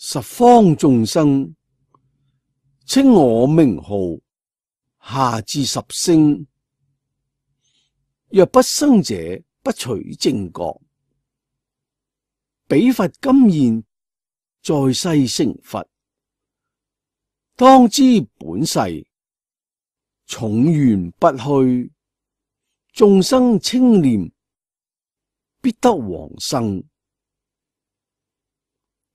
十方众生称我名号，下至十星。若不生者，不取正觉。比佛今现，在世成佛，当知本世重缘不去，众生清念，必得往生。